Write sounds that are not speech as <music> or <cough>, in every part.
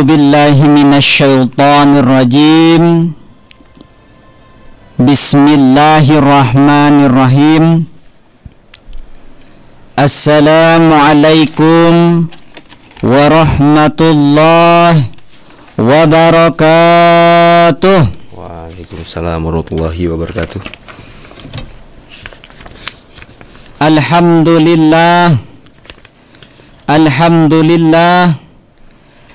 أعوذ بالله من الشيطان الرجيم بسم الله الرحمن الرحيم السلام عليكم ورحمة الله وبركاته Waalaikumsalam warahmatullahi wabarakatuh Alhamdulillah Alhamdulillah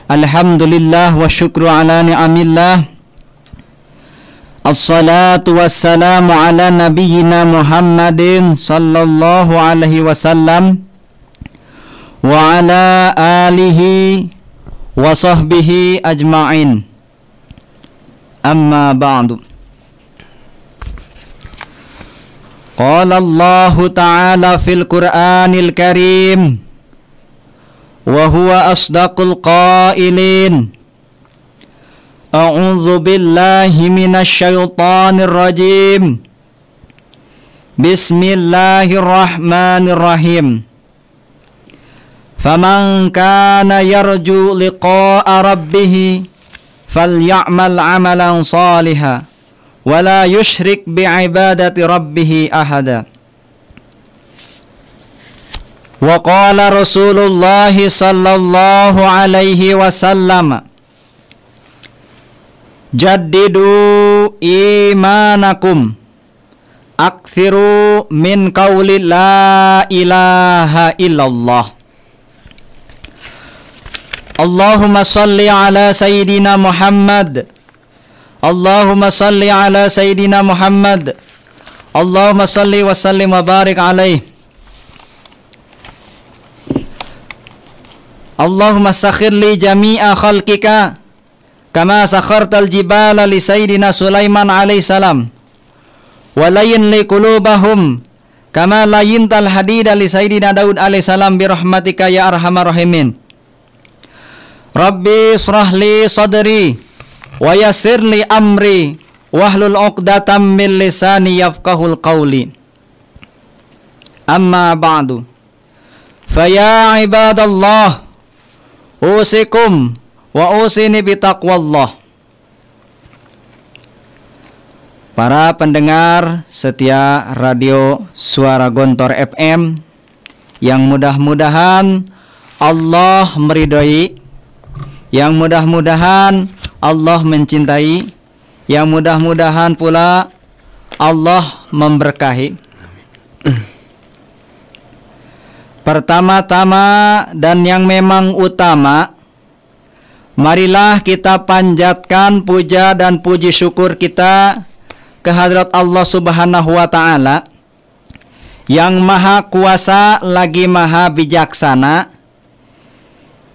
Alhamdulillah wa syukru ala ni'amillah Assalatu wassalamu ala nabiyyina Muhammadin sallallahu alaihi wasallam Wa ala alihi wa sahbihi ajma'in Amma ba'du Qala Allah Ta'ala fil Qur'anil Karim وهو أصدق القائلين أعوذ بالله من الشيطان الرجيم بسم الله الرحمن الرحيم فمن كان يرجو لقاء ربه فليعمل عملا صالحا ولا يشرك بعبادة ربه أحدا وقال رسول الله صلى الله عليه وسلم جددوا إيمانكم أكثروا من قول لا إله إلا الله اللهم صل على سيدنا محمد اللهم صل على سيدنا محمد اللهم صل وسلم وبارك عليه Allahumma sakhir li jami'a khalqika kama sakhartal jibala li sayidina Sulaiman alaihi salam wa li qulubahum kama layintal hadida li sayidina Daud alaihi salam bi rahmatika ya arhamar rahimin Rabbi israh li sadri wa yassir li amri wahlul 'uqdatam min lisani yafqahul qawli Amma ba'du Faya ibadallah usikum wa usini bitaqwallah Para pendengar setia radio Suara Gontor FM yang mudah-mudahan Allah meridhoi, yang mudah-mudahan Allah mencintai, yang mudah-mudahan pula Allah memberkahi. Pertama-tama dan yang memang utama Marilah kita panjatkan puja dan puji syukur kita kehadrat Allah Subhanahu wa taala yang maha kuasa lagi maha bijaksana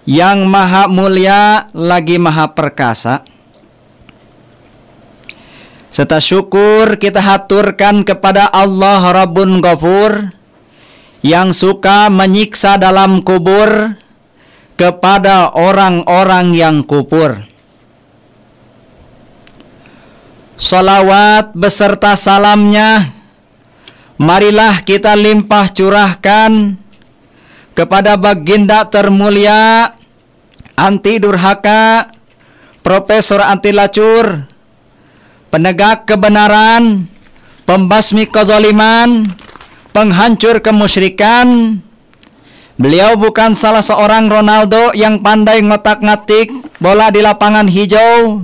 yang maha mulia lagi maha perkasa serta syukur kita haturkan kepada Allah Rabbun Ghafur yang suka menyiksa dalam kubur kepada orang-orang yang kubur. Salawat beserta salamnya marilah kita limpah curahkan kepada baginda termulia anti durhaka Profesor anti lacur penegak kebenaran pembasmi kezaliman penghancur kemusyrikan Beliau bukan salah seorang Ronaldo yang pandai ngotak-ngatik bola di lapangan hijau.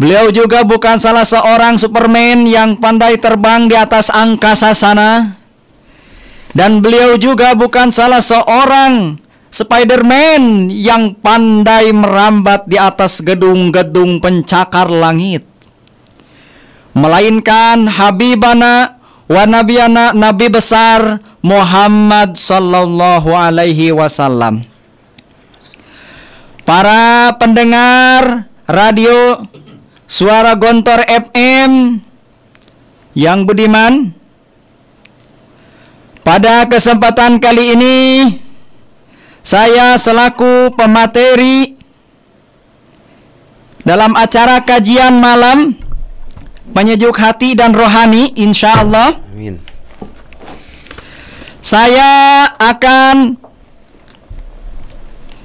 Beliau juga bukan salah seorang Superman yang pandai terbang di atas angkasa sana. Dan beliau juga bukan salah seorang Spider-Man yang pandai merambat di atas gedung-gedung pencakar langit. Melainkan Habibana wa nabiyana nabi besar Muhammad sallallahu alaihi wasallam. Para pendengar radio Suara Gontor FM yang budiman pada kesempatan kali ini saya selaku pemateri dalam acara kajian malam penyejuk hati dan rohani insya Allah Amin. saya akan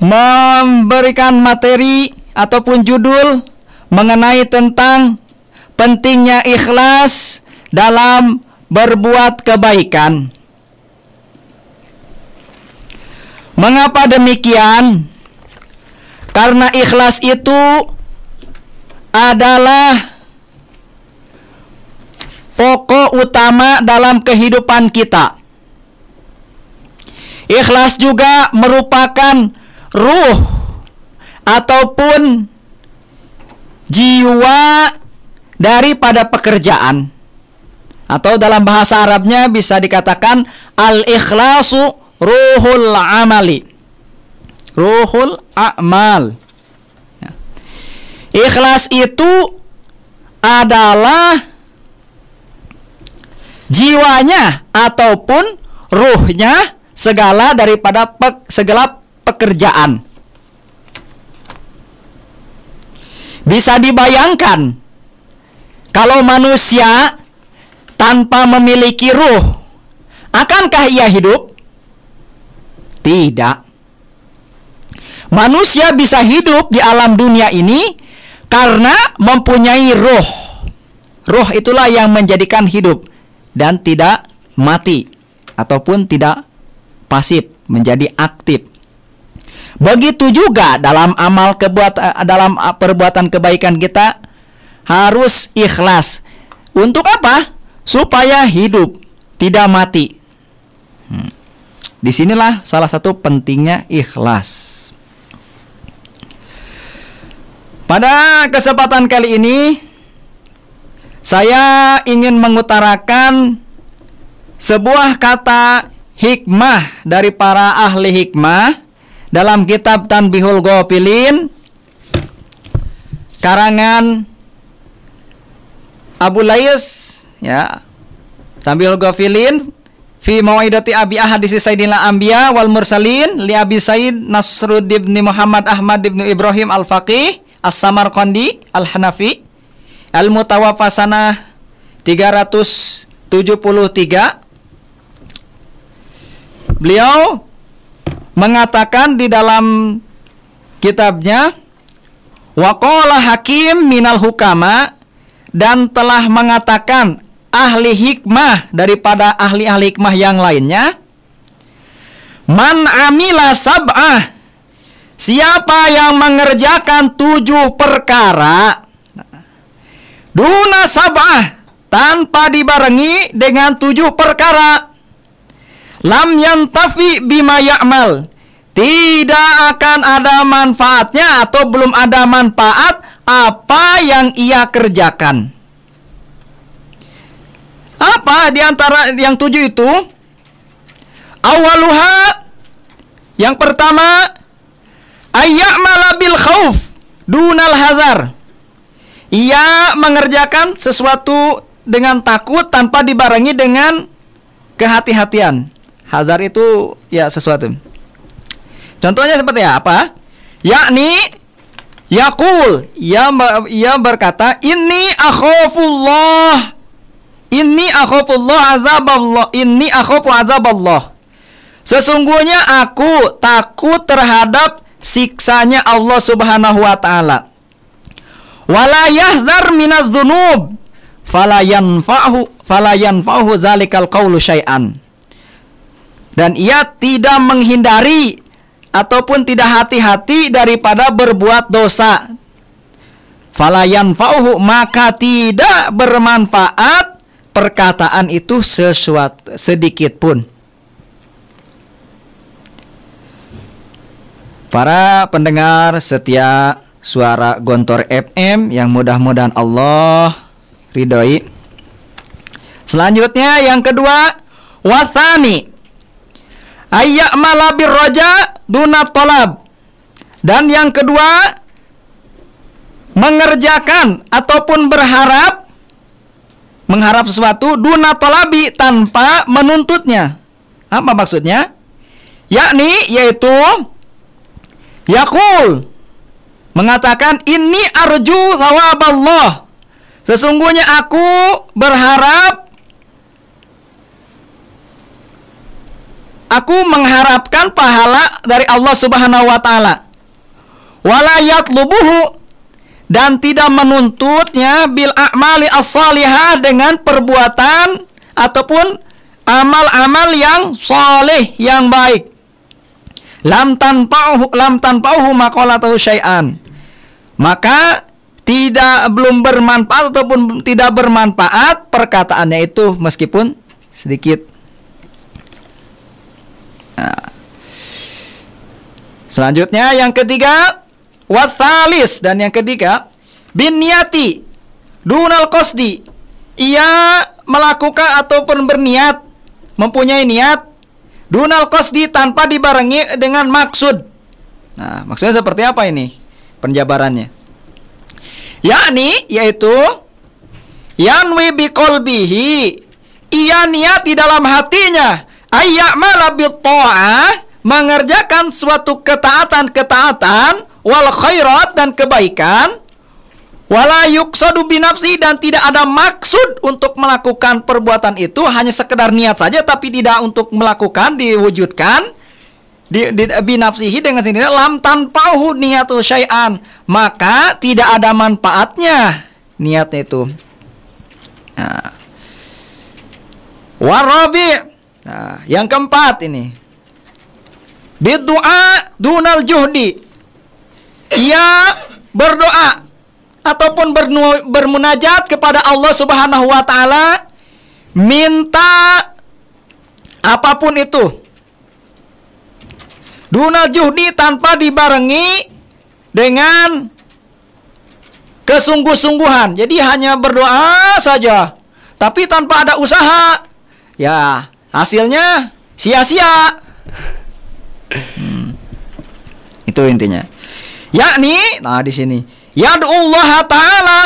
memberikan materi ataupun judul mengenai tentang pentingnya ikhlas dalam berbuat kebaikan mengapa demikian karena ikhlas itu adalah pokok utama dalam kehidupan kita. Ikhlas juga merupakan ruh ataupun jiwa daripada pekerjaan. Atau dalam bahasa Arabnya bisa dikatakan al-ikhlasu ruhul amali. Ruhul amal. Ya. Ikhlas itu adalah jiwanya ataupun ruhnya segala daripada pe segala pekerjaan. Bisa dibayangkan kalau manusia tanpa memiliki ruh, akankah ia hidup? Tidak. Manusia bisa hidup di alam dunia ini karena mempunyai ruh. Ruh itulah yang menjadikan hidup dan tidak mati ataupun tidak pasif menjadi aktif. Begitu juga dalam amal kebuat eh, dalam eh, perbuatan kebaikan kita harus ikhlas. Untuk apa? Supaya hidup, tidak mati. Hmm. Disinilah salah satu pentingnya ikhlas. Pada kesempatan kali ini saya ingin mengutarakan sebuah kata hikmah dari para ahli hikmah dalam kitab Tanbihul Gopilin karangan Abu Lais ya Tanbihul Gopilin fi mawaidati abi ahadis sayyidina Ambia wal mursalin li abi said nasrud Ibn muhammad ahmad ibnu ibrahim al faqih as samarqandi al hanafi Al-Mutawafasanah 373 Beliau mengatakan di dalam kitabnya Waqala hakim minal hukama dan telah mengatakan ahli hikmah daripada ahli-ahli hikmah yang lainnya Man amila sab'ah Siapa yang mengerjakan tujuh perkara Duna sabah tanpa dibarengi dengan tujuh perkara. Lam yantafi bima ya'mal. Tidak akan ada manfaatnya atau belum ada manfaat apa yang ia kerjakan. Apa di antara yang tujuh itu? Awaluha yang pertama ayya'mala bil khauf dunal hazar ia mengerjakan sesuatu dengan takut tanpa dibarengi dengan kehati-hatian. Hazar itu ya sesuatu. Contohnya seperti apa? Yakni Yakul ia, ia berkata ini akhafullah ini akhafullah azaballah Allah ini akhafu azaballah Allah Sesungguhnya aku takut terhadap siksanya Allah Subhanahu wa taala wala yahdhar minadz-dzunub fala yanfa'hu fala yanfa'hu zalikal qawlu syai'an. Dan ia tidak menghindari ataupun tidak hati-hati daripada berbuat dosa. Fala yanfa'hu maka tidak bermanfaat perkataan itu sesuatu sedikit pun. Para pendengar setia suara Gontor FM yang mudah-mudahan Allah ridhoi. Selanjutnya yang kedua wasani ayak malabir roja dunat tolab dan yang kedua mengerjakan ataupun berharap mengharap sesuatu duna tolabi tanpa menuntutnya apa maksudnya yakni yaitu yakul mengatakan ini arju Allah. Sesungguhnya aku berharap aku mengharapkan pahala dari Allah Subhanahu wa taala. Walayat lubuhu dan tidak menuntutnya bil a'mali as dengan perbuatan ataupun amal-amal yang soleh yang baik. Lam tanpauhu lam tanpauhu syai'an maka tidak belum bermanfaat ataupun tidak bermanfaat perkataannya itu meskipun sedikit. Nah. Selanjutnya yang ketiga wasalis dan yang ketiga biniati dunal kosdi ia melakukan ataupun berniat mempunyai niat dunal kosdi tanpa dibarengi dengan maksud nah maksudnya seperti apa ini penjabarannya. Yakni yaitu yanwi biqalbihi ia niat di dalam hatinya ayak ayyamala to'ah mengerjakan suatu ketaatan-ketaatan wal khairat dan kebaikan wala yuksadu binafsi dan tidak ada maksud untuk melakukan perbuatan itu hanya sekedar niat saja tapi tidak untuk melakukan diwujudkan di, di binafsihi dengan sendirinya lam tanpahu niatu syai'an maka tidak ada manfaatnya niatnya itu nah. warabi nah yang keempat ini bidu'a dunal juhdi ia berdoa ataupun bernu, bermunajat kepada Allah Subhanahu wa taala minta apapun itu Dunal juhdi tanpa dibarengi dengan kesungguh-sungguhan. Jadi hanya berdoa saja, tapi tanpa ada usaha. Ya, hasilnya sia-sia. Hmm. Itu intinya. Yakni, nah di sini, ya Allah taala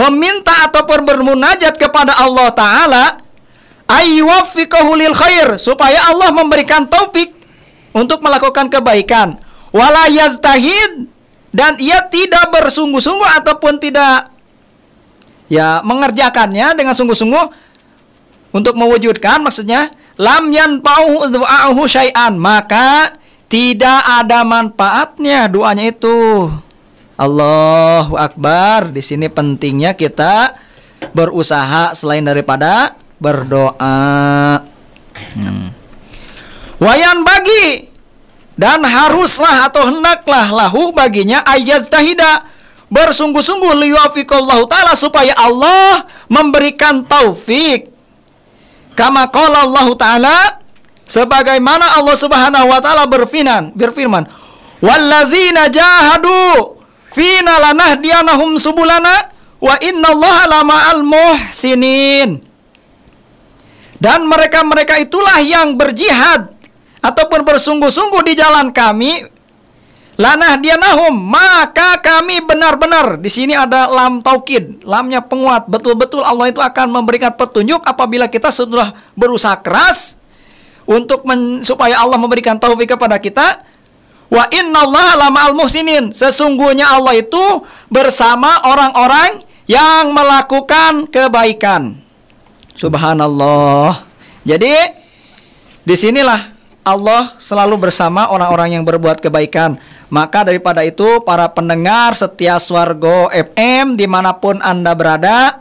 meminta ataupun bermunajat kepada Allah taala aywafiqahu lil khair supaya Allah memberikan taufik untuk melakukan kebaikan. Wala dan ia tidak bersungguh-sungguh ataupun tidak ya mengerjakannya dengan sungguh-sungguh untuk mewujudkan maksudnya lam yanfa'uhu du'a'uhu syai'an maka tidak ada manfaatnya doanya itu. Allahu Akbar. Di sini pentingnya kita berusaha selain daripada berdoa. Hmm. Wayan bagi dan haruslah atau hendaklah lahu baginya ayat tahida bersungguh-sungguh liwafikallahu ta'ala supaya Allah memberikan taufik kama qala Allah ta'ala sebagaimana Allah Subhanahu wa taala berfirman berfirman wallazina jahadu fina lanahdiyanahum subulana wa inna lama al muhsinin dan mereka-mereka itulah yang berjihad ataupun bersungguh-sungguh di jalan kami lanah dia nahum maka kami benar-benar di sini ada lam taukid lamnya penguat betul-betul Allah itu akan memberikan petunjuk apabila kita sudah berusaha keras untuk men, supaya Allah memberikan taufik kepada kita wa innallaha lama al muhsinin sesungguhnya Allah itu bersama orang-orang yang melakukan kebaikan subhanallah jadi disinilah Allah selalu bersama orang-orang yang berbuat kebaikan. Maka daripada itu para pendengar setia Swargo FM dimanapun Anda berada,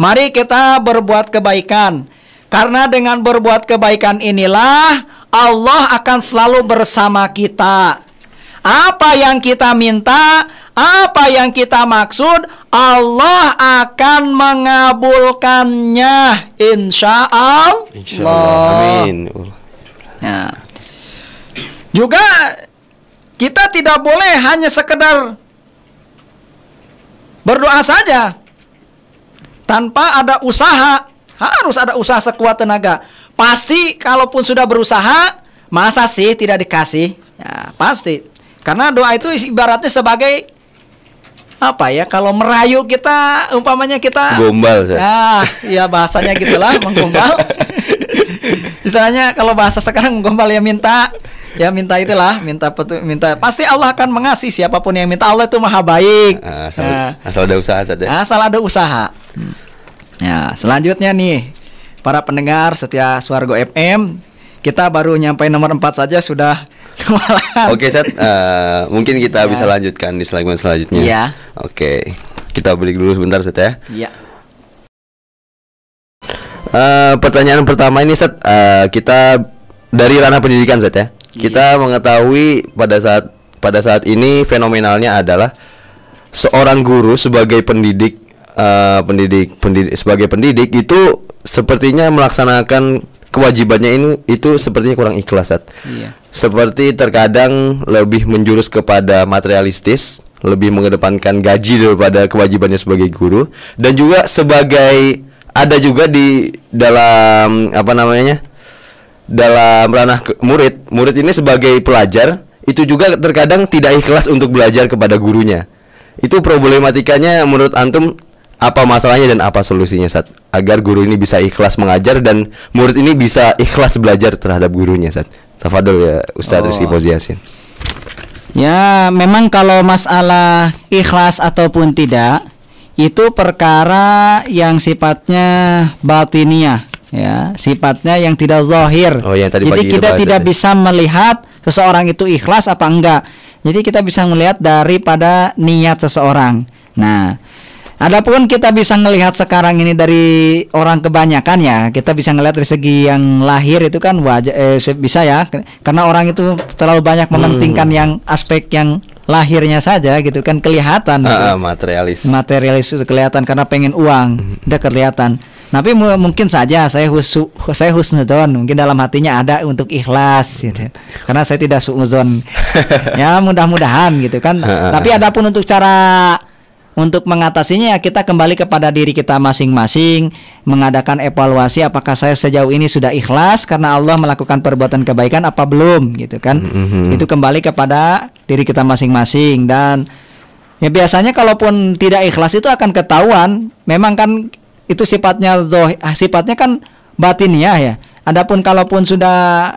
mari kita berbuat kebaikan. Karena dengan berbuat kebaikan inilah Allah akan selalu bersama kita. Apa yang kita minta, apa yang kita maksud, Allah akan mengabulkannya. Insya Allah. Insya Allah. Amin. Ya. Juga kita tidak boleh hanya sekedar berdoa saja tanpa ada usaha. Harus ada usaha sekuat tenaga. Pasti kalaupun sudah berusaha, masa sih tidak dikasih? Ya, pasti. Karena doa itu ibaratnya sebagai apa ya kalau merayu kita umpamanya kita gombal ya, ya bahasanya gitulah menggombal <laughs> Misalnya kalau bahasa sekarang gombal ya minta, ya minta itulah, minta petu, minta pasti Allah akan mengasihi siapapun yang minta. Allah itu maha baik. Ah, asal, nah, asal ada usaha saja. Ya? Ah, asal ada usaha. Hmm. Ya, selanjutnya nih para pendengar setia Suargo FM, kita baru nyampe nomor 4 saja sudah <laughs> Oke, set uh, mungkin kita ya. bisa lanjutkan di segmen selanjutnya. ya Oke. Kita beli dulu sebentar, set ya. Iya uh, pertanyaan pertama ini set uh, eh, kita dari ranah pendidikan set ya. Iya. Kita mengetahui pada saat pada saat ini fenomenalnya adalah seorang guru sebagai pendidik uh, pendidik pendidik sebagai pendidik itu sepertinya melaksanakan kewajibannya ini itu sepertinya kurang ikhlas set yeah. Iya. Seperti terkadang lebih menjurus kepada materialistis, lebih mengedepankan gaji daripada kewajibannya sebagai guru dan juga sebagai ada juga di dalam apa namanya dalam ranah murid murid ini sebagai pelajar itu juga terkadang tidak ikhlas untuk belajar kepada gurunya itu problematikanya menurut antum apa masalahnya dan apa solusinya saat agar guru ini bisa ikhlas mengajar dan murid ini bisa ikhlas belajar terhadap gurunya saat tafadol ya Ustadz oh. Rizky Fauziasin ya memang kalau masalah ikhlas ataupun tidak itu perkara yang sifatnya batinia ya sifatnya yang tidak zahir oh, yang tadi jadi kita tidak tadi. bisa melihat seseorang itu ikhlas apa enggak jadi kita bisa melihat daripada niat seseorang nah Adapun kita bisa melihat sekarang ini dari orang kebanyakan ya, kita bisa melihat dari segi yang lahir itu kan wajah eh, bisa ya, karena orang itu terlalu banyak mementingkan hmm. yang aspek yang lahirnya saja gitu kan kelihatan Uh, materialis materialis itu kelihatan karena pengen uang mm-hmm. udah kelihatan tapi mungkin saja saya husu saya husnudon mungkin dalam hatinya ada untuk ikhlas gitu mm-hmm. karena saya tidak suuzon <laughs> ya mudah-mudahan gitu kan uh, tapi adapun untuk cara untuk mengatasinya ya kita kembali kepada diri kita masing-masing mengadakan evaluasi apakah saya sejauh ini sudah ikhlas karena Allah melakukan perbuatan kebaikan apa belum gitu kan mm -hmm. itu kembali kepada diri kita masing-masing dan ya biasanya kalaupun tidak ikhlas itu akan ketahuan memang kan itu sifatnya doh ah, sifatnya kan batiniah ya adapun kalaupun sudah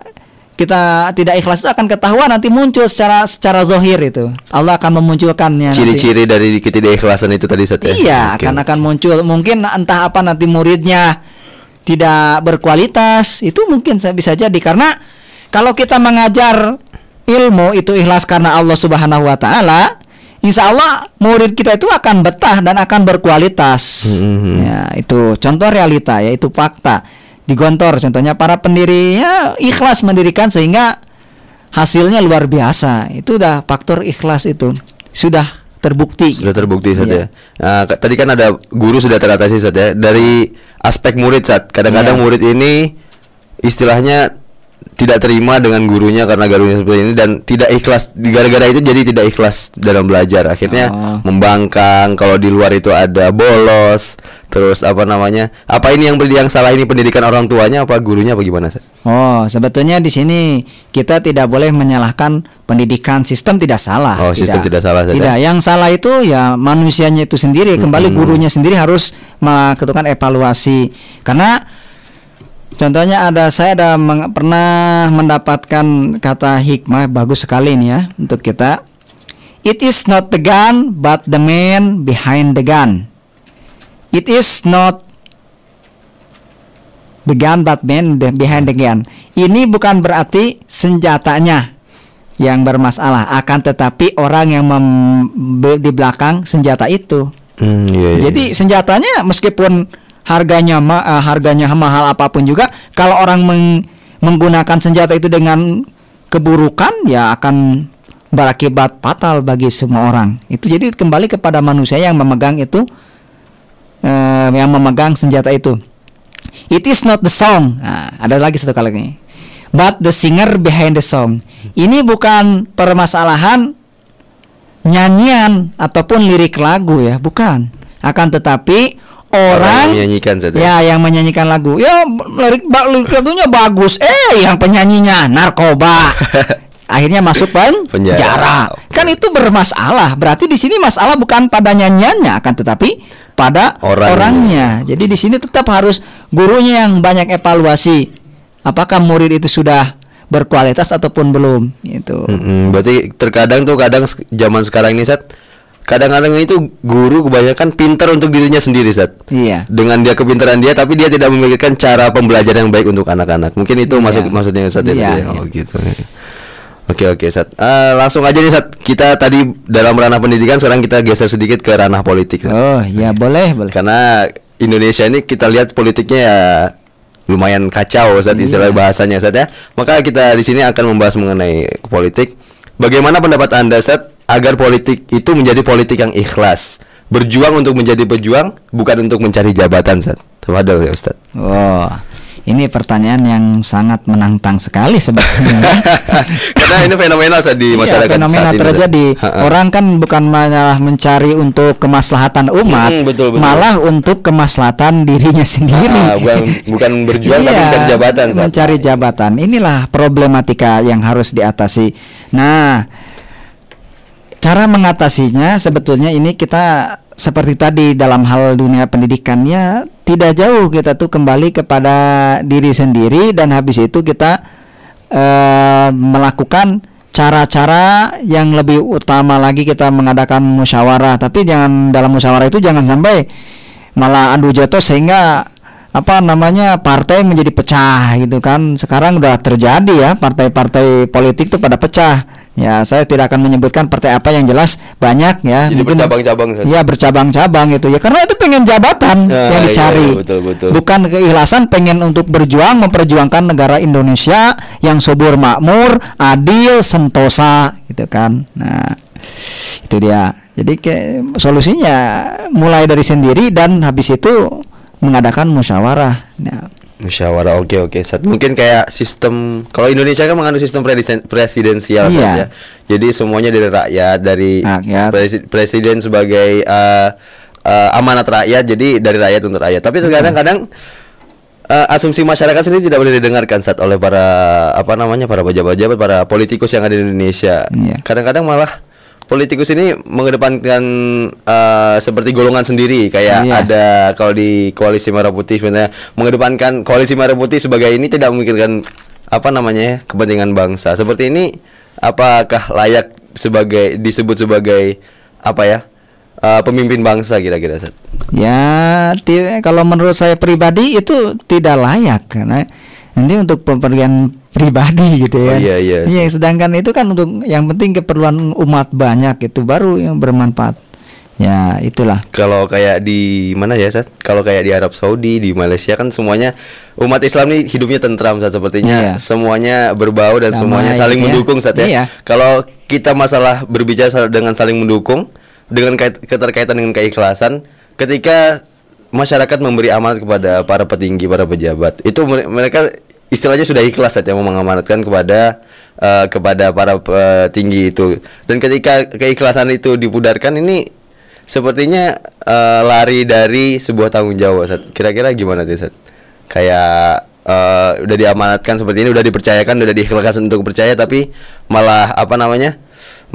kita tidak ikhlas itu akan ketahuan nanti muncul secara secara zohir itu Allah akan memunculkannya ciri-ciri dari tidak ikhlasan itu tadi saja ya? iya okay, akan akan muncul mungkin entah apa nanti muridnya tidak berkualitas itu mungkin bisa jadi karena kalau kita mengajar ilmu itu ikhlas karena Allah Subhanahu wa taala, insya Allah murid kita itu akan betah dan akan berkualitas. Mm-hmm. Ya, itu contoh realita yaitu fakta. Di Gontor contohnya para pendiri ya, ikhlas mendirikan sehingga hasilnya luar biasa. Itu udah faktor ikhlas itu. Sudah terbukti. Sudah terbukti saja. Iya. Ya. Nah, tadi kan ada guru sudah teratasi saja ya. dari aspek murid saat. Kadang-kadang iya. murid ini istilahnya tidak terima dengan gurunya karena gurunya seperti ini dan tidak ikhlas gara-gara itu jadi tidak ikhlas dalam belajar akhirnya oh. membangkang kalau di luar itu ada bolos terus apa namanya apa ini yang beli yang salah ini pendidikan orang tuanya apa gurunya apa gimana oh sebetulnya di sini kita tidak boleh menyalahkan pendidikan sistem tidak salah oh sistem tidak salah saja. Ya? tidak yang salah itu ya manusianya itu sendiri kembali hmm. gurunya sendiri harus melakukan evaluasi karena Contohnya ada saya ada meng, pernah mendapatkan kata hikmah bagus sekali ini ya untuk kita. It is not the gun but the man behind the gun. It is not the gun but man behind the gun. Ini bukan berarti senjatanya yang bermasalah, akan tetapi orang yang mem, di belakang senjata itu. Mm, iya, iya. Jadi iya. senjatanya meskipun harganya ma uh, harganya mahal apapun juga kalau orang meng menggunakan senjata itu dengan keburukan ya akan berakibat fatal bagi semua orang. Itu jadi kembali kepada manusia yang memegang itu uh, yang memegang senjata itu. It is not the song. Nah, ada lagi satu kali ini. But the singer behind the song. Ini bukan permasalahan nyanyian ataupun lirik lagu ya, bukan. Akan tetapi orang, yang menyanyikan saja. Ya, yang menyanyikan lagu. Ya, lirik, lagunya bagus. Eh, yang penyanyinya narkoba. <laughs> Akhirnya masuk pen penjara. penjara. Kan itu bermasalah. Berarti di sini masalah bukan pada nyanyiannya akan tetapi pada orang. orangnya. Jadi di sini tetap harus gurunya yang banyak evaluasi. Apakah murid itu sudah berkualitas ataupun belum gitu. Mm -hmm. Berarti terkadang tuh kadang zaman sekarang ini set kadang-kadang itu guru kebanyakan pintar untuk dirinya sendiri Zat. Iya. Dengan dia kepintaran dia tapi dia tidak memikirkan cara pembelajaran yang baik untuk anak-anak. Mungkin itu iya. maksud maksudnya Zat ya, iya, itu. Ya? Iya. Oh, gitu. Oke oke set eh, langsung aja nih Sat. Kita tadi dalam ranah pendidikan sekarang kita geser sedikit ke ranah politik. Sat. Oh ya boleh boleh. Karena Indonesia ini kita lihat politiknya ya lumayan kacau set iya. istilah bahasanya set ya. Maka kita di sini akan membahas mengenai politik. Bagaimana pendapat Anda set agar politik itu menjadi politik yang ikhlas. Berjuang untuk menjadi pejuang, bukan untuk mencari jabatan, Ustaz. Tafadhol ya, Ustaz. Oh. Ini pertanyaan yang sangat menantang sekali sebetulnya. <laughs> Karena ini fenomena iya, saat di masyarakat iya, fenomena saat terjadi. Ha Orang kan bukan malah mencari untuk kemaslahatan umat, hmm, betul, betul. malah untuk kemaslahatan dirinya sendiri. Ha, bukan bukan berjuang tapi iya, mencari jabatan. Mencari jabatan. Inilah problematika yang harus diatasi. Nah, cara mengatasinya sebetulnya ini kita seperti tadi dalam hal dunia pendidikannya tidak jauh kita tuh kembali kepada diri sendiri dan habis itu kita eh, melakukan cara-cara yang lebih utama lagi kita mengadakan musyawarah tapi jangan dalam musyawarah itu jangan sampai malah adu jatuh sehingga apa namanya partai menjadi pecah gitu kan sekarang udah terjadi ya partai-partai politik tuh pada pecah Ya, saya tidak akan menyebutkan partai apa yang jelas banyak ya. Jadi mungkin bercabang-cabang. Ya, bercabang-cabang itu ya. Karena itu pengen jabatan ya, yang iya, dicari. Iya, betul, betul. Bukan keikhlasan pengen untuk berjuang memperjuangkan negara Indonesia yang subur, makmur, adil, sentosa gitu kan. Nah, itu dia. Jadi ke solusinya mulai dari sendiri dan habis itu mengadakan musyawarah. Ya. Musyawarah oke okay, oke. Okay. Mungkin kayak sistem kalau Indonesia kan mengandung sistem presidensial iya. saja. Ya. Jadi semuanya dari rakyat, dari rakyat. Presi presiden sebagai uh, uh, amanat rakyat. Jadi dari rakyat untuk rakyat. Tapi iya. terkadang kadang uh, eh, asumsi masyarakat sendiri tidak boleh didengarkan saat oleh para apa namanya para pejabat-pejabat, para politikus yang ada di Indonesia. Iya. Kadang-kadang iya. malah politikus ini mengedepankan uh, seperti golongan sendiri kayak yeah. ada kalau di koalisi merah putih sebenarnya mengedepankan koalisi merah putih sebagai ini tidak memikirkan apa namanya ya, kepentingan bangsa seperti ini apakah layak sebagai disebut sebagai apa ya uh, pemimpin bangsa kira-kira Ya, kalau menurut saya pribadi itu tidak layak karena nanti untuk pemberian pribadi gitu ya. Oh, iya, iya. Iya, sedangkan itu kan untuk yang penting keperluan umat banyak itu baru yang bermanfaat. Ya, itulah. Kalau kayak di mana ya, Seth? Kalau kayak di Arab Saudi, di Malaysia kan semuanya umat Islam ini hidupnya tentram Sat sepertinya. Iya. Semuanya berbau dan Sama semuanya saling ya. ya. iya. mendukung saatnya. ya. Kalau kita masalah berbicara dengan saling mendukung dengan keterkaitan dengan keikhlasan ketika masyarakat memberi amanat kepada para petinggi, para pejabat. Itu mereka istilahnya sudah ikhlas saja mau mengamanatkan kepada uh, kepada para petinggi itu. Dan ketika keikhlasan itu dipudarkan ini sepertinya uh, lari dari sebuah tanggung jawab. Kira-kira gimana tuh, Kayak uh, udah diamanatkan seperti ini, udah dipercayakan, udah diikhlaskan untuk percaya tapi malah apa namanya?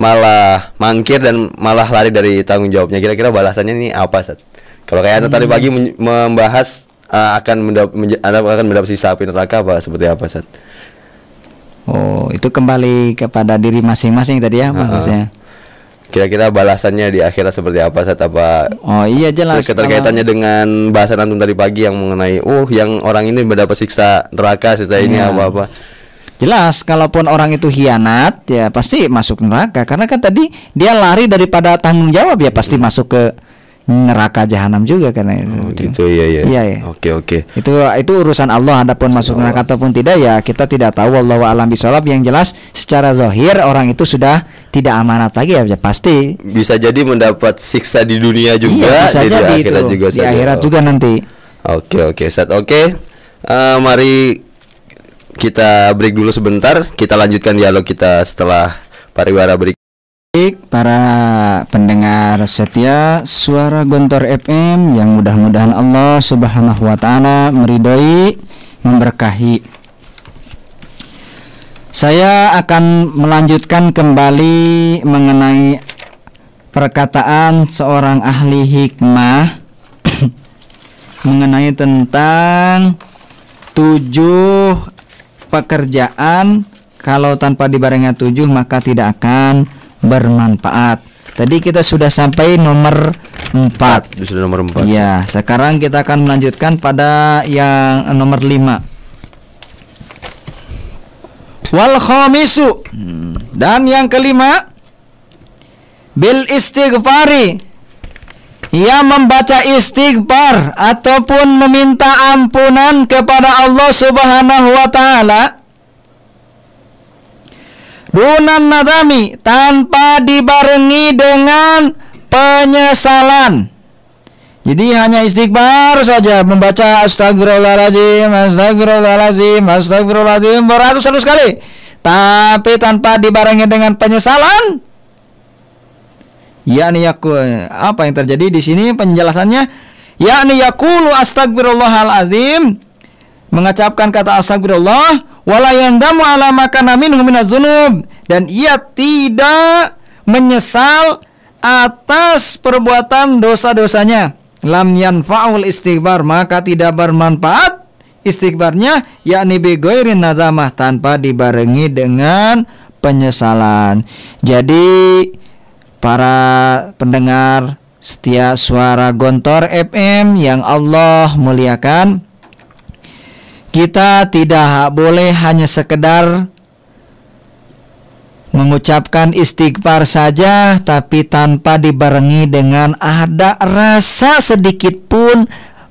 malah mangkir dan malah lari dari tanggung jawabnya. Kira-kira balasannya ini apa, Sat? Kalau kayak hmm. tadi pagi hmm. membahas uh, akan mendap Anda akan mendapat sisa api neraka apa seperti apa Sat? Oh, itu kembali kepada diri masing-masing tadi ya, uh -huh. maksudnya. Kira-kira balasannya di akhirat seperti apa saat apa? Oh iya jelas. Terus keterkaitannya kalau... dengan bahasan antum tadi pagi yang mengenai, oh yang orang ini mendapat siksa neraka, sisa ini yeah. apa-apa. Jelas, kalaupun orang itu hianat, ya pasti masuk neraka. Karena kan tadi dia lari daripada tanggung jawab, ya pasti hmm. masuk ke neraka jahanam juga karena ya, itu. Oh, gitu ya ya. Iya ya. Oke oke. Itu itu urusan Allah adapun masuk Allah. neraka ataupun tidak ya kita tidak tahu wallahu alam bisawab yang jelas secara zahir orang itu sudah tidak amanat lagi ya, ya pasti. Bisa jadi mendapat siksa di dunia juga iya, bisa jadi, jadi akhirat itu. juga di saja. Ya. akhirat juga nanti. Oke oke set Oke. Uh, mari kita break dulu sebentar. Kita lanjutkan dialog kita setelah pariwara break. Baik, para pendengar setia suara Gontor FM yang mudah-mudahan Allah Subhanahu wa taala meridhoi, memberkahi. Saya akan melanjutkan kembali mengenai perkataan seorang ahli hikmah <coughs> mengenai tentang tujuh pekerjaan kalau tanpa dibarengi tujuh maka tidak akan bermanfaat. Tadi kita sudah sampai nomor 4. Sudah nomor 4. Ya, sekarang kita akan melanjutkan pada yang nomor 5. Wal khamisu. Hmm. Dan yang kelima bil istighfari. Ia membaca istighfar ataupun meminta ampunan kepada Allah Subhanahu wa taala Dunan nadami tanpa dibarengi dengan penyesalan. Jadi hanya istighfar saja membaca astagfirullahaladzim, astagfirullahaladzim, astagfirullahaladzim beratus-ratus kali. Tapi tanpa dibarengi dengan penyesalan. Ya Yakni apa yang terjadi di sini penjelasannya Ya yakni lu astagfirullahalazim mengucapkan kata astagfirullah wala damu ala makana minhu minazunub dan ia tidak menyesal atas perbuatan dosa-dosanya lam yanfa'ul istighbar maka tidak bermanfaat istighbarnya yakni begoirin nazamah tanpa dibarengi dengan penyesalan jadi para pendengar setia suara gontor FM yang Allah muliakan kita tidak boleh hanya sekedar mengucapkan istighfar saja tapi tanpa dibarengi dengan ada rasa sedikit pun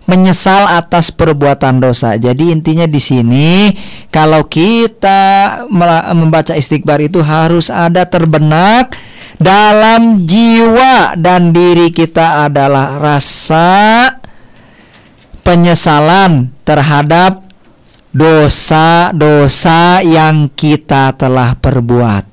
menyesal atas perbuatan dosa. Jadi intinya di sini kalau kita membaca istighfar itu harus ada terbenak dalam jiwa dan diri kita adalah rasa penyesalan terhadap dosa-dosa yang kita telah perbuat.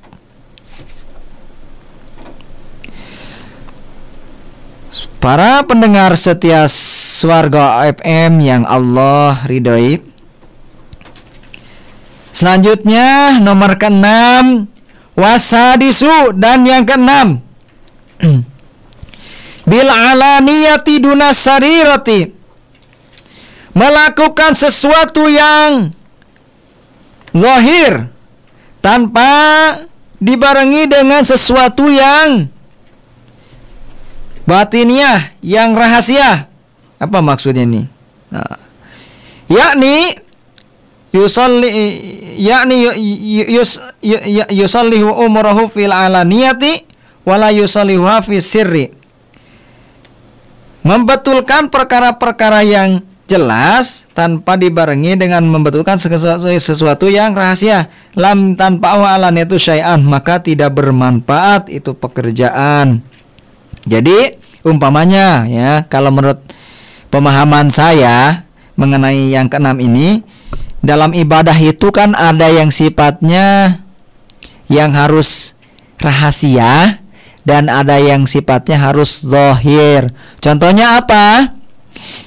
Para pendengar setia Swarga FM yang Allah ridhoi. Selanjutnya nomor keenam wasadisu dan yang keenam <clears throat> bil alaniyati roti melakukan sesuatu yang zahir tanpa dibarengi dengan sesuatu yang batiniah yang rahasia apa maksudnya ini nah, yakni yusalli yakni yus, yusalli umrahu fil alaniyati wala wa fi sirri membetulkan perkara-perkara yang jelas tanpa dibarengi dengan membetulkan sesuatu, sesuatu yang rahasia lam tanpa awalan itu syai'an maka tidak bermanfaat itu pekerjaan jadi umpamanya ya kalau menurut pemahaman saya mengenai yang keenam ini dalam ibadah itu kan ada yang sifatnya yang harus rahasia dan ada yang sifatnya harus zohir contohnya apa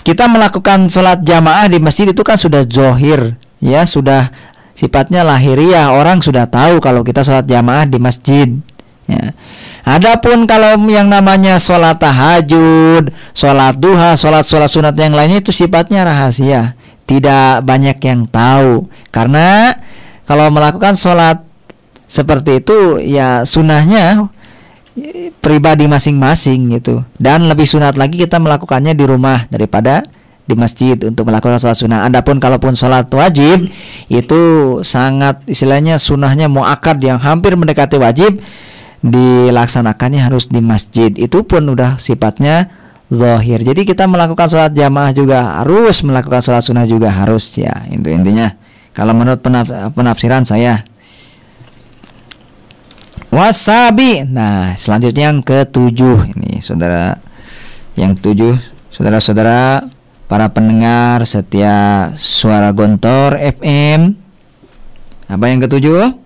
kita melakukan sholat jamaah di masjid itu kan sudah zohir ya sudah sifatnya lahiriah orang sudah tahu kalau kita sholat jamaah di masjid ya. Adapun kalau yang namanya sholat tahajud, sholat duha, sholat sholat sunat yang lainnya itu sifatnya rahasia, tidak banyak yang tahu. Karena kalau melakukan sholat seperti itu ya sunahnya pribadi masing-masing gitu. Dan lebih sunat lagi kita melakukannya di rumah daripada di masjid untuk melakukan salat sunnah. Adapun kalaupun sholat wajib itu sangat istilahnya sunnahnya muakad yang hampir mendekati wajib dilaksanakannya harus di masjid. Itu pun udah sifatnya zahir. Jadi kita melakukan sholat jamaah juga harus melakukan sholat sunnah juga harus ya. Itu intinya. Kalau menurut penaf penafsiran saya wasabi. Nah, selanjutnya yang ketujuh ini saudara yang tujuh, saudara-saudara para pendengar setia suara gontor FM. Apa yang ketujuh?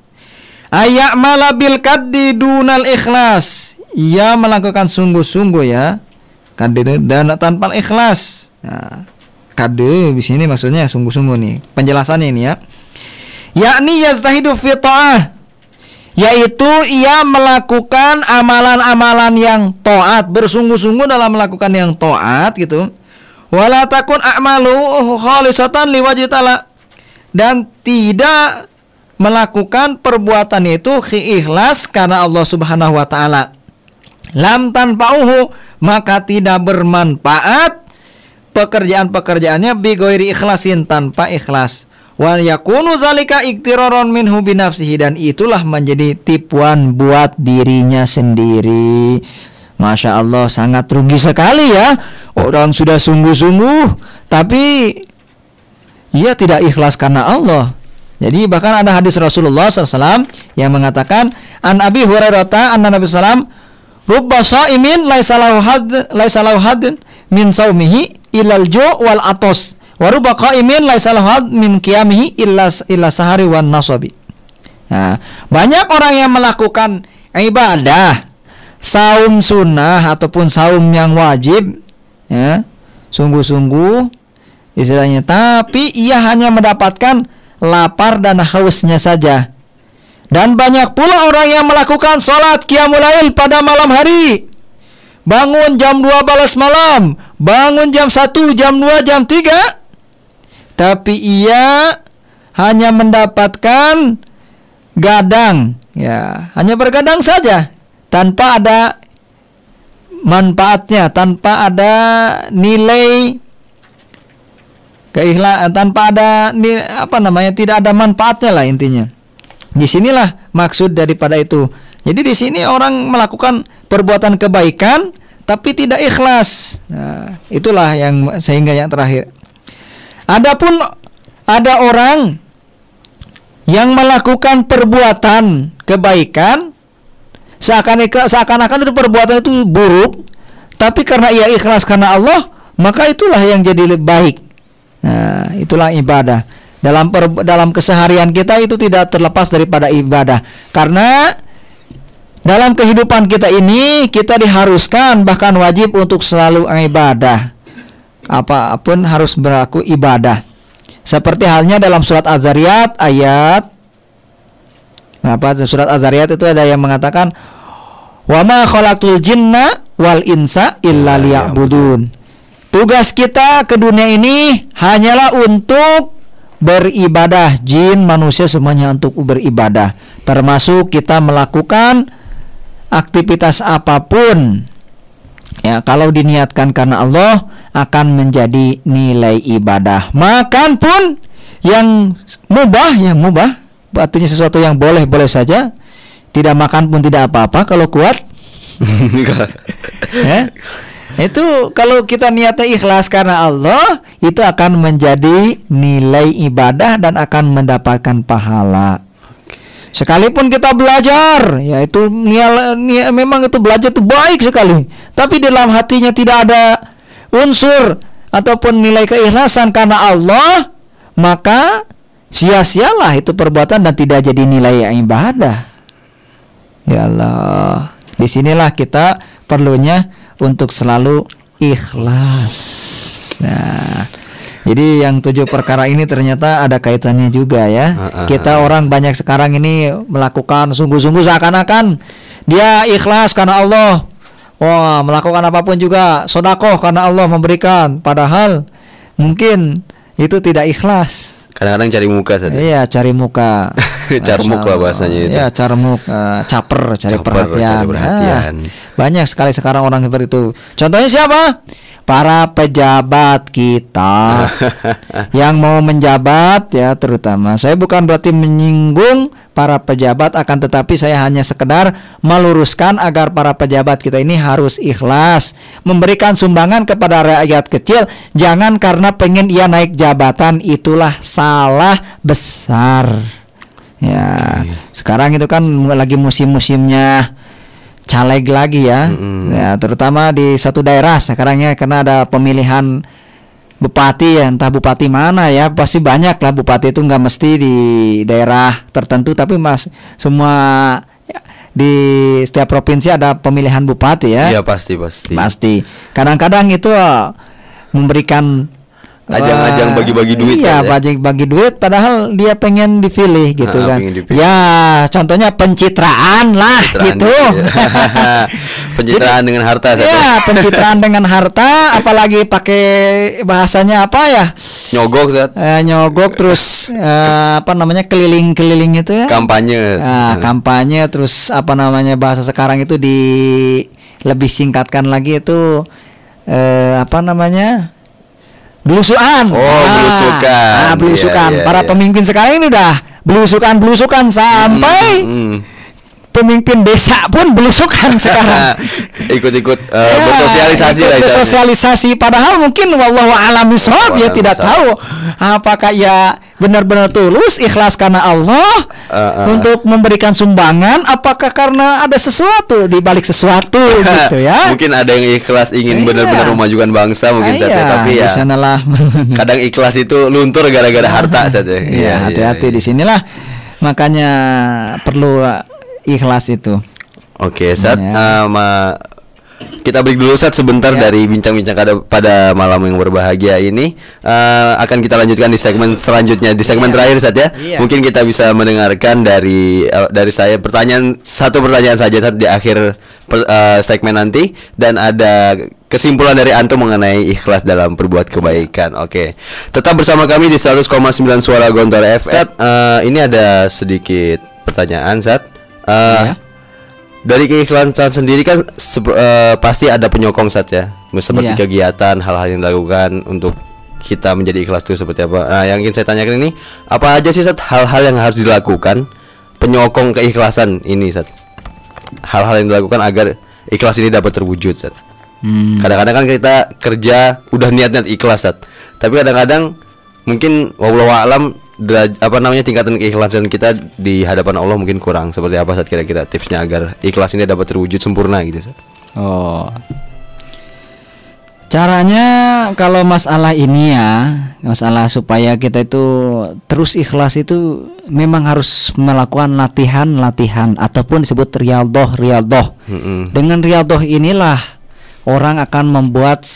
Ayak malabil kaddi dunal ikhlas. Ia melakukan sungguh-sungguh ya. Kaddi dan tanpa ikhlas. Nah, kade di sini maksudnya sungguh-sungguh nih penjelasannya ini ya yakni yazdahidu fi ta'ah yaitu ia melakukan amalan-amalan yang toat bersungguh-sungguh dalam melakukan yang toat gitu wala takun a'malu khalisatan liwajitala dan tidak melakukan perbuatan itu ikhlas karena Allah Subhanahu wa taala lam tanpa uhu maka tidak bermanfaat pekerjaan-pekerjaannya bigoiri ikhlasin tanpa ikhlas Wal yakunu zalika iktiraron minhu binafsihi dan itulah menjadi tipuan buat dirinya sendiri. Masya Allah sangat rugi sekali ya Orang sudah sungguh-sungguh Tapi Ia tidak ikhlas karena Allah Jadi bahkan ada hadis Rasulullah SAW Yang mengatakan An Abi Hurairah An Nabi SAW Rubba sa'imin laisalahu had, laisalahu had min saumihi ilal jo wal atos warubaka imin laisal had min kiamhi illa illa sahari wan nasabi. Nah, banyak orang yang melakukan ibadah saum sunnah ataupun saum yang wajib ya sungguh-sungguh istilahnya tapi ia hanya mendapatkan lapar dan hausnya saja dan banyak pula orang yang melakukan sholat kiamulail pada malam hari bangun jam balas malam bangun jam 1 jam 2 jam 3 tapi ia hanya mendapatkan gadang ya hanya bergadang saja tanpa ada manfaatnya tanpa ada nilai keikhlasan eh, tanpa ada nilai, apa namanya tidak ada manfaatnya lah intinya disinilah maksud daripada itu jadi di sini orang melakukan perbuatan kebaikan tapi tidak ikhlas nah, itulah yang sehingga yang terakhir Adapun ada orang yang melakukan perbuatan kebaikan seakan-akan seakan-akan itu perbuatan itu buruk, tapi karena ia ikhlas karena Allah, maka itulah yang jadi lebih baik. Nah, itulah ibadah. Dalam per, dalam keseharian kita itu tidak terlepas daripada ibadah. Karena dalam kehidupan kita ini kita diharuskan bahkan wajib untuk selalu ibadah apapun harus berlaku ibadah. Seperti halnya dalam surat Az-Zariyat ayat apa surat Az-Zariyat itu ada yang mengatakan wa ma khalaqul jinna wal insa illa ya, ya, liya'budun. Tugas kita ke dunia ini hanyalah untuk beribadah. Jin, manusia semuanya untuk beribadah. Termasuk kita melakukan aktivitas apapun Ya, kalau diniatkan karena Allah akan menjadi nilai ibadah. Makan pun yang mubah, yang mubah, artinya sesuatu yang boleh-boleh saja. Tidak makan pun tidak apa-apa kalau kuat. ya? Itu kalau kita niatnya ikhlas karena Allah, itu akan menjadi nilai ibadah dan akan mendapatkan pahala. Sekalipun kita belajar, yaitu niat, niat, memang itu belajar itu baik sekali, tapi dalam hatinya tidak ada unsur ataupun nilai keikhlasan karena Allah, maka sia-sialah itu perbuatan dan tidak jadi nilai yang ibadah. Ya Allah, disinilah kita perlunya untuk selalu ikhlas. Nah, jadi yang tujuh perkara ini ternyata ada kaitannya juga ya. Uh, uh, Kita orang banyak sekarang ini melakukan sungguh-sungguh seakan-akan dia ikhlas karena Allah. Wah melakukan apapun juga sodako karena Allah memberikan. Padahal mungkin itu tidak ikhlas. Kadang-kadang cari muka saja. Iya cari muka. <laughs> carmuk muka bahasanya itu. Ya carmuk, uh, caper, cari caper, perhatian. Cari perhatian. Ah, banyak sekali sekarang orang seperti itu. Contohnya siapa? para pejabat kita <laughs> yang mau menjabat ya terutama. Saya bukan berarti menyinggung para pejabat akan tetapi saya hanya sekedar meluruskan agar para pejabat kita ini harus ikhlas memberikan sumbangan kepada rakyat kecil jangan karena pengen ia naik jabatan itulah salah besar ya okay. sekarang itu kan lagi musim-musimnya caleg lagi ya, mm-hmm. ya terutama di satu daerah sekarangnya karena ada pemilihan bupati ya entah bupati mana ya pasti banyak lah bupati itu nggak mesti di daerah tertentu tapi mas semua ya, di setiap provinsi ada pemilihan bupati ya. Iya pasti pasti. Pasti. Kadang-kadang itu eh, memberikan ajang-ajang bagi-bagi duit iya bagi bagi duit padahal dia pengen dipilih gitu nah, kan dipilih. ya contohnya pencitraan lah pencitraan gitu ya. <laughs> pencitraan Jadi, dengan harta saja. ya pencitraan dengan harta apalagi pakai bahasanya apa ya nyogok Zat. Eh, nyogok terus eh, apa namanya keliling-keliling itu ya kampanye ah, nah, kampanye terus apa namanya bahasa sekarang itu di lebih singkatkan lagi itu eh, apa namanya belusukan. Oh, nah, belusukan. Nah, belusukan. Yeah, yeah, Para yeah. pemimpin sekarang ini udah belusukan-belusukan sampai mm, mm pemimpin desa pun belusukan <laughs> sekarang. Ikut-ikut uh, ya, bersosialisasi ikut lah Sosialisasi padahal mungkin wallahu alam sob ya tidak tahu apakah ya benar-benar tulus ikhlas karena Allah uh, uh. untuk memberikan sumbangan apakah karena ada sesuatu di balik sesuatu <laughs> gitu ya mungkin ada yang ikhlas ingin iya. benar-benar iya. memajukan bangsa mungkin saja iya, tapi ya sanalah <laughs> kadang ikhlas itu luntur gara-gara harta saja Ya iya, hati-hati iya, iya. di sinilah makanya perlu ikhlas itu. Oke, okay, saat ya. uh, kita break dulu saat sebentar ya. dari bincang-bincang pada, malam yang berbahagia ini uh, akan kita lanjutkan di segmen selanjutnya di segmen iya. ya. terakhir saat ya. ya. Mungkin kita bisa mendengarkan dari uh, dari saya pertanyaan satu pertanyaan saja saat di akhir per, uh, segmen nanti dan ada kesimpulan dari Anto mengenai ikhlas dalam berbuat kebaikan. Iya. Oke. Tetap bersama kami di 100,9 Suara Gontor FM. uh, ini ada sedikit pertanyaan, saat uh, ya. dari keikhlasan sendiri kan uh, pasti ada penyokong ya seperti ya. kegiatan hal-hal yang dilakukan untuk kita menjadi ikhlas itu seperti apa nah yang ingin saya tanyakan ini apa aja sih hal-hal yang harus dilakukan penyokong keikhlasan ini saat hal-hal yang dilakukan agar ikhlas ini dapat terwujud saat kadang hmm. kadang-kadang kan kita kerja udah niat-niat ikhlas saat, tapi kadang-kadang mungkin walau alam deraj apa namanya tingkatan keikhlasan kita di hadapan Allah mungkin kurang seperti apa saat kira-kira tipsnya agar ikhlas ini dapat terwujud sempurna gitu Sat. Oh. Caranya kalau masalah ini ya, masalah supaya kita itu terus ikhlas itu memang harus melakukan latihan-latihan ataupun disebut rialdoh rialdoh. Mm -hmm. Dengan rialdoh inilah orang akan membuat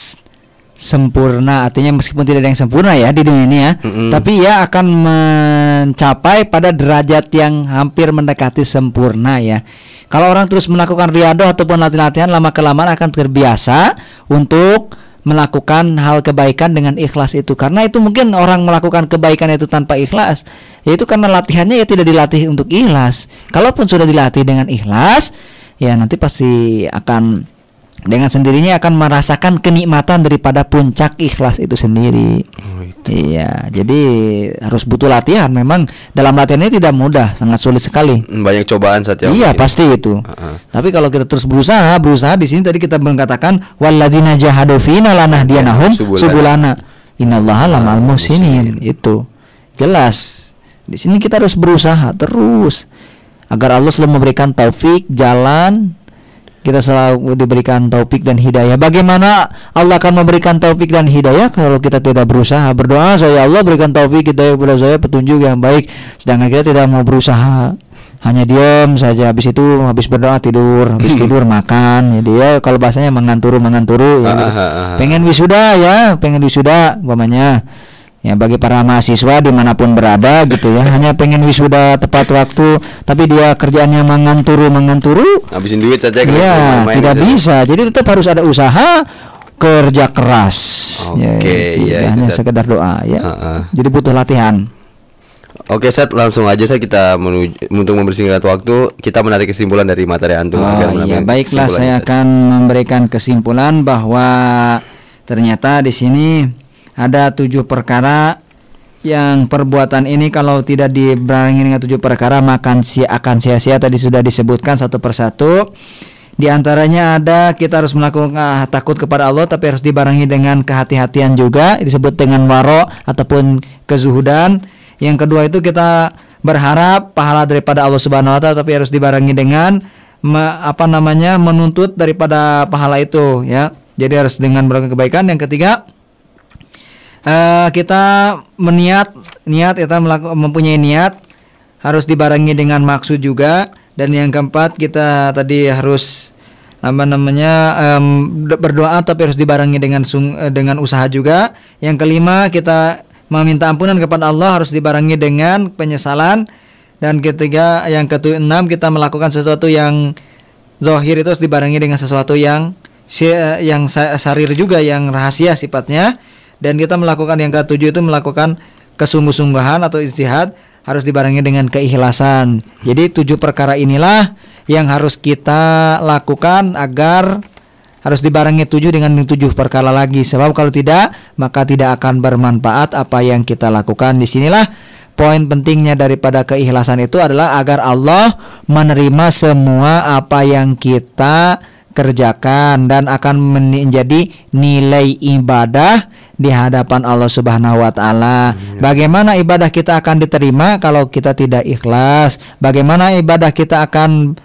sempurna artinya meskipun tidak ada yang sempurna ya di dunia ini ya mm-hmm. tapi ya akan mencapai pada derajat yang hampir mendekati sempurna ya kalau orang terus melakukan riado ataupun latihan-latihan lama kelamaan akan terbiasa untuk melakukan hal kebaikan dengan ikhlas itu karena itu mungkin orang melakukan kebaikan itu tanpa ikhlas yaitu karena latihannya ya tidak dilatih untuk ikhlas kalaupun sudah dilatih dengan ikhlas ya nanti pasti akan dengan sendirinya akan merasakan kenikmatan daripada puncak ikhlas itu sendiri. Oh, itu. Iya, jadi harus butuh latihan. Memang dalam latihan ini tidak mudah, sangat sulit sekali. Hmm, banyak cobaan saat Iya, Iya, pasti itu. Uh-huh. Tapi kalau kita terus berusaha, berusaha di sini tadi kita mengatakan waladina jahadu fina lanahdiyanahum subulana. inallah lamal musinin Itu. Jelas. Di sini kita harus berusaha terus agar Allah selalu memberikan taufik, jalan kita selalu diberikan taufik dan hidayah. Bagaimana Allah akan memberikan taufik dan hidayah kalau kita tidak berusaha berdoa saya Allah berikan taufik hidayah kepada saya petunjuk yang baik sedangkan kita tidak mau berusaha hanya diam saja habis itu habis berdoa tidur habis <laughs> tidur makan jadi ya kalau bahasanya menganturu menganturu ya. Ah, ah, ah, pengen wisuda ya pengen wisuda Bapaknya ya bagi para mahasiswa dimanapun berada gitu ya hanya pengen wisuda tepat waktu tapi dia kerjaannya menganturu menganturu habisin duit saja ya tidak saja. Gitu. bisa jadi tetap harus ada usaha kerja keras okay, ya, gitu. ya, hanya Ustaz. sekedar doa ya uh -uh. jadi butuh latihan Oke, set langsung aja saya kita menuju untuk membersihkan waktu, kita menarik kesimpulan dari materi antum. Oh, iya, baiklah saya akan memberikan kesimpulan bahwa ternyata di sini ada tujuh perkara yang perbuatan ini kalau tidak diberangi dengan tujuh perkara maka si akan sia-sia tadi sudah disebutkan satu persatu di antaranya ada kita harus melakukan ah, takut kepada Allah tapi harus dibarengi dengan kehati-hatian juga disebut dengan waro ataupun kezuhudan yang kedua itu kita berharap pahala daripada Allah Subhanahu wa taala tapi harus dibarengi dengan me, apa namanya menuntut daripada pahala itu ya jadi harus dengan berbagai kebaikan yang ketiga Eh, kita meniat niat kita melaku, mempunyai niat harus dibarengi dengan maksud juga dan yang keempat kita tadi harus apa namanya um, berdoa tapi harus dibarengi dengan sung, eh, dengan usaha juga yang kelima kita meminta ampunan kepada Allah harus dibarengi dengan penyesalan dan ketiga yang keenam kita melakukan sesuatu yang zohir itu harus dibarengi dengan sesuatu yang eh, yang sarir juga yang rahasia sifatnya dan kita melakukan yang ketujuh itu melakukan kesungguh-sungguhan atau istihad harus dibarengi dengan keikhlasan. Jadi tujuh perkara inilah yang harus kita lakukan agar harus dibarengi tujuh dengan tujuh perkara lagi. Sebab kalau tidak maka tidak akan bermanfaat apa yang kita lakukan. Disinilah poin pentingnya daripada keikhlasan itu adalah agar Allah menerima semua apa yang kita lakukan kerjakan dan akan menjadi nilai ibadah di hadapan Allah Subhanahu wa taala. Iya. Bagaimana ibadah kita akan diterima kalau kita tidak ikhlas? Bagaimana ibadah kita akan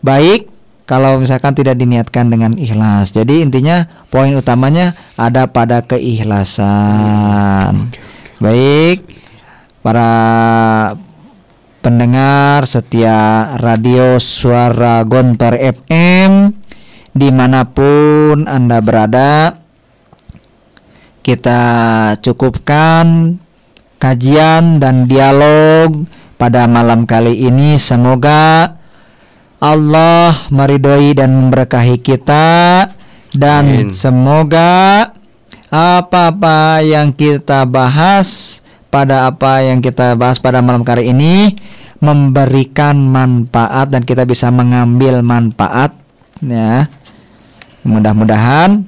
baik kalau misalkan tidak diniatkan dengan ikhlas? Jadi intinya poin utamanya ada pada keikhlasan. Iya. Baik. Para pendengar setia radio suara Gontor FM dimanapun Anda berada, kita cukupkan kajian dan dialog pada malam kali ini. Semoga Allah meridhoi dan memberkahi kita dan Amin. semoga apa-apa yang kita bahas pada apa yang kita bahas pada malam kali ini memberikan manfaat dan kita bisa mengambil manfaat ya mudah-mudahan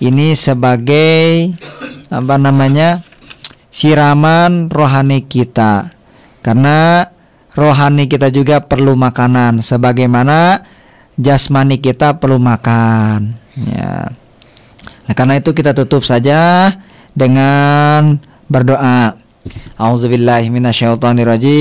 ini sebagai apa namanya siraman rohani kita karena rohani kita juga perlu makanan sebagaimana jasmani kita perlu makan ya nah, karena itu kita tutup saja dengan berdoa A'udzubillahi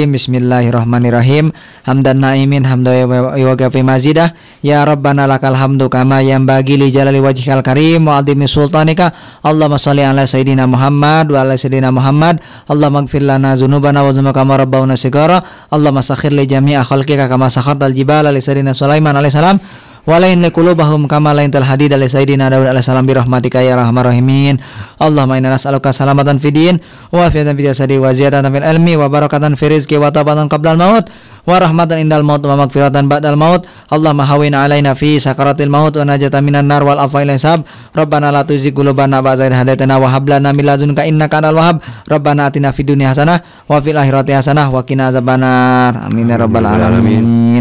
Bismillahirrahmanirrahim. Hamdan naimin hamdaya wa mazidah. Ya Rabbana lakal hamdu kama yang bagi li jalali wajhikal karim wa azimi sultanika. Allahumma shalli ala sayyidina Muhammad wa ala sayyidina Muhammad. Allahumma ighfir lana zunubana wa zunubana kama rabbana sigara. Allahumma sakhir li jami'a khalqika kama sakhartal jibala li sayyidina Sulaiman alaihissalam salam. Walain in bahum kama lain telah hadi dari Sayyidina Daud alaih salam bi ya rahmat rahimin Allahumma inna nas'aluka salamatan fi din wa afiatan fi jasadi wa ziyatan fil ilmi wa barakatan fi rizki wa tabatan qabla al maut wa rahmatan indal maut wa magfiratan ba'dal maut Allahumma hawin alaina fi sakaratil maut wa najatan minan nar wal afwa ila sab Rabbana la tuzigh gulubana ba'zair hadaitana wa hablana lana min ladunka innaka antal wahab Rabbana atina fi dunia hasanah wa fil akhirati hasanah wa kina azabanar amin ya rabbal alamin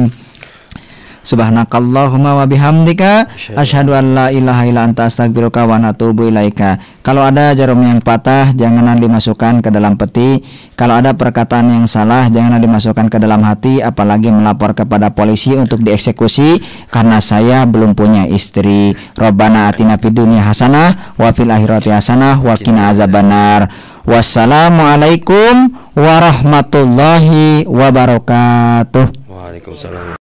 Subhanakallahumma wa bihamdika asyhadu an la ilaha illa anta astaghfiruka wa atubu ilaika. Kalau ada jarum yang patah janganlah dimasukkan ke dalam peti. Kalau ada perkataan yang salah janganlah dimasukkan ke dalam hati apalagi melapor kepada polisi untuk dieksekusi karena saya belum punya istri. Robbana atina fid dunya hasanah wa fil akhirati hasanah wa qina azabannar. Wassalamualaikum warahmatullahi wabarakatuh. Waalaikumsalam.